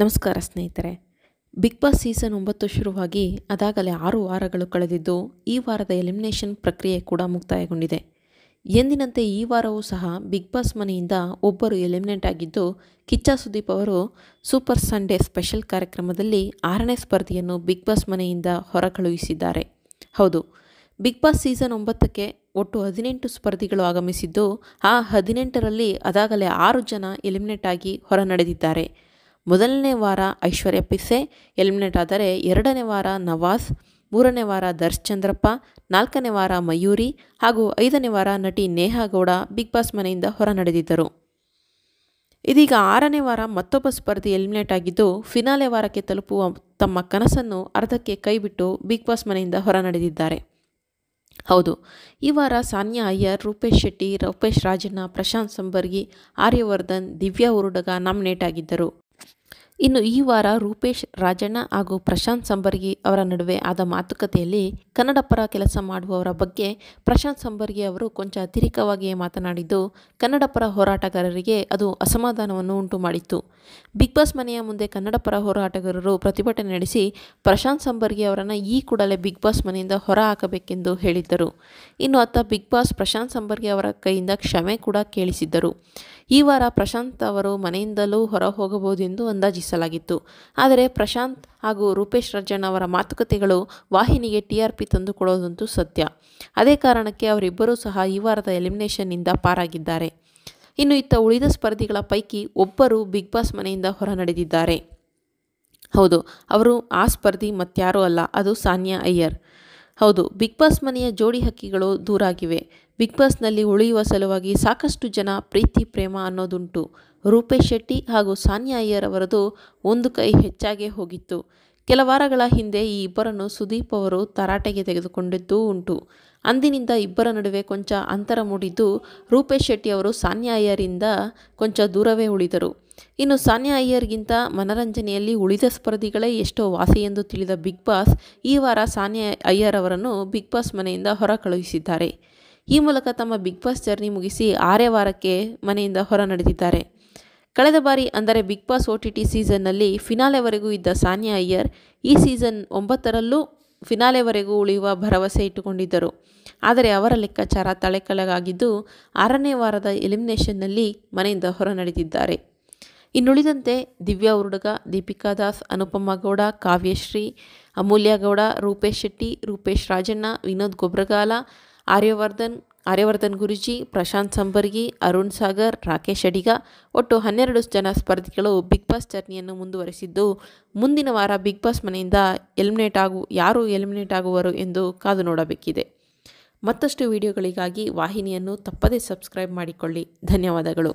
ನಮಸ್ಕಾರ ಸ್ನೇಹಿತರೆ big boss season ಒಂಬತ್ತು ಶುರುವಾಗಿ ಅದಾಗಲೇ ಆರು ವಾರಗಳು ಕಳೆದಿದ್ದು ಈ ವಾರದ ಎಲಿಮಿನೇಷನ್ ಪ್ರಕ್ರಿಯೆ ಕೂಡ ಮುಕ್ತಾಯಗೊಂಡಿದೆ ಎಂದಿನಂತೆ ಈ ವಾರವೂ ಸಹ ಬಿಗ್ ಬಾಸ್ ಮನೆಯಿಂದ ಒಬ್ಬರು ಎಲಿಮಿನೇಟ್ ಆಗಿದ್ದು ಕಿಚ್ಚ ಸುದೀಪ್ ಅವರು ಸೂಪರ್ ಸಂಡೇ ಸ್ಪೆಷಲ್ ಕಾರ್ಯಕ್ರಮದಲ್ಲಿ ಆರನೇ ಸ್ಪರ್ಧಿಯನ್ನು ಬಿಗ್ ಬಾಸ್ ಮನೆಯಿಂದ ಕಳುಹಿಸಿದ್ದಾರೆ ಹೌದು ಬಿಗ್ ಬಾಸ್ ಸೀಸನ್ ಒಂಬತ್ತಕ್ಕೆ ಒಟ್ಟು ಹದಿನೆಂಟು ಸ್ಪರ್ಧಿಗಳು ಆಗಮಿಸಿದ್ದು ಆ ಹದಿನೆಂಟರಲ್ಲಿ ಅದಾಗಲೇ ಆರು ಜನ ಎಲಿಮಿನೇಟ್ ಆಗಿ ಹೊರ ನಡೆದಿದ್ದಾರೆ ಮೊದಲನೇ ವಾರ ಐಶ್ವರ್ಯ ಪಿಸೆ ಎಲಿಮಿನೇಟ್ ಆದರೆ ಎರಡನೇ ವಾರ ನವಾಸ್ ಮೂರನೇ ವಾರ ದರ್ಶ್ ಚಂದ್ರಪ್ಪ ನಾಲ್ಕನೇ ವಾರ ಮಯೂರಿ ಹಾಗೂ ಐದನೇ ವಾರ ನಟಿ ನೇಹಾ ಗೌಡ ಬಿಗ್ ಬಾಸ್ ಮನೆಯಿಂದ ಹೊರ ನಡೆದಿದ್ದರು ಇದೀಗ ಆರನೇ ವಾರ ಮತ್ತೊಬ್ಬ ಸ್ಪರ್ಧಿ ಎಲಿಮಿನೇಟ್ ಆಗಿದ್ದು ಫಿನಾಲೆ ವಾರಕ್ಕೆ ತಲುಪುವ ತಮ್ಮ ಕನಸನ್ನು ಅರ್ಧಕ್ಕೆ ಕೈಬಿಟ್ಟು ಬಿಗ್ ಬಾಸ್ ಮನೆಯಿಂದ ಹೊರ ನಡೆದಿದ್ದಾರೆ ಹೌದು ಈ ವಾರ ಸಾನಿಯಾ ಅಯ್ಯರ್ ರೂಪೇಶ್ ಶೆಟ್ಟಿ ರೂಪೇಶ್ ರಾಜಣ್ಣ ಪ್ರಶಾಂತ್ ಸಂಬರ್ಗಿ ಆರ್ಯವರ್ಧನ್ ದಿವ್ಯಾ ಉರುಡಗ ನಾಮಿನೇಟ್ ಆಗಿದ್ದರು ಇನ್ನು ಈ ವಾರ ರೂಪೇಶ್ ರಾಜಣ್ಣ ಹಾಗೂ ಪ್ರಶಾಂತ್ ಸಂಬರ್ಗಿ ಅವರ ನಡುವೆ ಆದ ಮಾತುಕತೆಯಲ್ಲಿ ಕನ್ನಡ ಪರ ಕೆಲಸ ಮಾಡುವವರ ಬಗ್ಗೆ ಪ್ರಶಾಂತ್ ಸಂಬರ್ಗಿ ಅವರು ಕೊಂಚ ಅತಿರಿಕ್ತವಾಗಿಯೇ ಮಾತನಾಡಿದ್ದು ಕನ್ನಡ ಪರ ಹೋರಾಟಗಾರರಿಗೆ ಅದು ಅಸಮಾಧಾನವನ್ನು ಉಂಟು ಮಾಡಿತ್ತು ಬಿಗ್ ಬಾಸ್ ಮನೆಯ ಮುಂದೆ ಕನ್ನಡ ಪರ ಹೋರಾಟಗಾರರು ಪ್ರತಿಭಟನೆ ನಡೆಸಿ ಪ್ರಶಾಂತ್ ಸಂಬರ್ಗಿ ಅವರನ್ನು ಈ ಕೂಡಲೇ ಬಿಗ್ ಬಾಸ್ ಮನೆಯಿಂದ ಹೊರ ಹಾಕಬೇಕೆಂದು ಹೇಳಿದ್ದರು ಇನ್ನು ಅತ್ತ ಬಿಗ್ ಬಾಸ್ ಪ್ರಶಾಂತ್ ಸಂಬರ್ಗಿ ಅವರ ಕೈಯಿಂದ ಕ್ಷಮೆ ಕೂಡ ಕೇಳಿಸಿದ್ದರು ಈ ವಾರ ಪ್ರಶಾಂತ್ ಅವರು ಮನೆಯಿಂದಲೂ ಹೊರ ಹೋಗಬಹುದೆಂದು ಅಂದಾಜಿಸಲಾಗಿತ್ತು ಆದರೆ ಪ್ರಶಾಂತ್ ಹಾಗೂ ರೂಪೇಶ್ ರಜನ್ ಅವರ ಮಾತುಕತೆಗಳು ವಾಹಿನಿಗೆ ಟಿ ಆರ್ ಪಿ ತಂದುಕೊಡೋದಂತೂ ಸತ್ಯ ಅದೇ ಕಾರಣಕ್ಕೆ ಅವರಿಬ್ಬರೂ ಸಹ ಈ ವಾರದ ಎಲಿಮಿನೇಷನ್ನಿಂದ ಪಾರಾಗಿದ್ದಾರೆ ಇನ್ನು ಇತ್ತ ಉಳಿದ ಸ್ಪರ್ಧಿಗಳ ಪೈಕಿ ಒಬ್ಬರು ಬಿಗ್ ಬಾಸ್ ಮನೆಯಿಂದ ಹೊರ ನಡೆದಿದ್ದಾರೆ ಹೌದು ಅವರು ಆ ಸ್ಪರ್ಧಿ ಮತ್ತಾರೂ ಅಲ್ಲ ಅದು ಸಾನಿಯಾ ಅಯ್ಯರ್ ಹೌದು ಬಿಗ್ ಬಾಸ್ ಮನೆಯ ಜೋಡಿ ಹಕ್ಕಿಗಳು ದೂರಾಗಿವೆ ಬಿಗ್ ಬಾಸ್ನಲ್ಲಿ ಉಳಿಯುವ ಸಲುವಾಗಿ ಸಾಕಷ್ಟು ಜನ ಪ್ರೀತಿ ಪ್ರೇಮ ಅನ್ನೋದುಂಟು ರೂಪೇಶ್ ಶೆಟ್ಟಿ ಹಾಗೂ ಸಾನಿಯಾ ಅಯ್ಯರ್ ಅವರದು ಒಂದು ಕೈ ಹೆಚ್ಚಾಗೇ ಹೋಗಿತ್ತು ಕೆಲ ವಾರಗಳ ಹಿಂದೆ ಈ ಇಬ್ಬರನ್ನು ಸುದೀಪ್ ಅವರು ತರಾಟೆಗೆ ತೆಗೆದುಕೊಂಡಿದ್ದೂ ಉಂಟು ಅಂದಿನಿಂದ ಇಬ್ಬರ ನಡುವೆ ಕೊಂಚ ಅಂತರ ಮೂಡಿದ್ದು ರೂಪೇಶ್ ಶೆಟ್ಟಿ ಅವರು ಸಾನ್ಯಾ ಅಯ್ಯರಿಂದ ಕೊಂಚ ದೂರವೇ ಉಳಿದರು ಇನ್ನು ಸಾನ್ಯಾ ಅಯ್ಯರ್ಗಿಂತ ಮನರಂಜನೆಯಲ್ಲಿ ಉಳಿದ ಸ್ಪರ್ಧಿಗಳೇ ಎಷ್ಟೋ ವಾಸಿ ಎಂದು ತಿಳಿದ ಬಿಗ್ ಬಾಸ್ ಈ ವಾರ ಸಾನ್ಯಾ ಅಯ್ಯರ್ ಅವರನ್ನು ಬಿಗ್ ಬಾಸ್ ಮನೆಯಿಂದ ಹೊರ ಕಳುಹಿಸಿದ್ದಾರೆ ಈ ಮೂಲಕ ತಮ್ಮ ಬಿಗ್ ಬಾಸ್ ಜರ್ನಿ ಮುಗಿಸಿ ಆರೇ ವಾರಕ್ಕೆ ಮನೆಯಿಂದ ಹೊರ ನಡೆದಿದ್ದಾರೆ ಕಳೆದ ಬಾರಿ ಅಂದರೆ Bigg Boss O T T ಸೀಸನ್ನಲ್ಲಿ ಫಿನಾಲೆವರೆಗೂ ಇದ್ದ ಸಾನಿಯಾ ಅಯ್ಯರ್ ಈ ಸೀಸನ್ ಒಂಬತ್ತರಲ್ಲೂ ಫಿನಾಲೆವರೆಗೂ ಉಳಿಯುವ ಭರವಸೆ ಇಟ್ಟುಕೊಂಡಿದ್ದರು ಆದರೆ ಅವರ ಲೆಕ್ಕಾಚಾರ ತಳೆಕಳಗಾಗಿದ್ದು ಆರನೇ ವಾರದ ಎಲಿಮಿನೇಷನ್ನಲ್ಲಿ ಮನೆಯಿಂದ ಹೊರ ನಡೆದಿದ್ದಾರೆ ಇನ್ನುಳಿದಂತೆ ದಿವ್ಯಾ ಉರುಡಗ ದೀಪಿಕಾ ದಾಸ್ ಅನುಪಮ ಗೌಡ ಕಾವ್ಯಶ್ರೀ ಅಮೂಲ್ಯ ಗೌಡ ರೂಪೇಶ್ ಶೆಟ್ಟಿ ರೂಪೇಶ್ ರಾಜಣ್ಣ ವಿನೋದ್ ಗೊಬ್ರಗಾಲ ಆರ್ಯವರ್ಧನ್ ಆರ್ಯವರ್ಧನ್ ಗುರುಜಿ ಪ್ರಶಾಂತ್ ಸಂಬರ್ಗಿ ಅರುಣ್ ಸಾಗರ್ ರಾಕೇಶ್ ಅಡಿಗ ಒಟ್ಟು ಹನ್ನೆರಡು ಜನ ಸ್ಪರ್ಧಿಗಳು ಬಿಗ್ ಬಾಸ್ ಜರ್ನಿಯನ್ನು ಮುಂದುವರೆಸಿದ್ದು ಮುಂದಿನ ವಾರ ಬಿಗ್ ಬಾಸ್ ಮನೆಯಿಂದ ಎಲಿಮಿನೇಟ್ ಆಗು ಯಾರು ಎಲಿಮಿನೇಟ್ ಆಗುವರು ಎಂದು ಕಾದು ನೋಡಬೇಕಿದೆ ಮತ್ತಷ್ಟು ವಿಡಿಯೋಗಳಿಗಾಗಿ ವಾಹಿನಿಯನ್ನು ತಪ್ಪದೇ ಸಬ್ಸ್ಕ್ರೈಬ್ ಮಾಡಿಕೊಳ್ಳಿ ಧನ್ಯವಾದಗಳು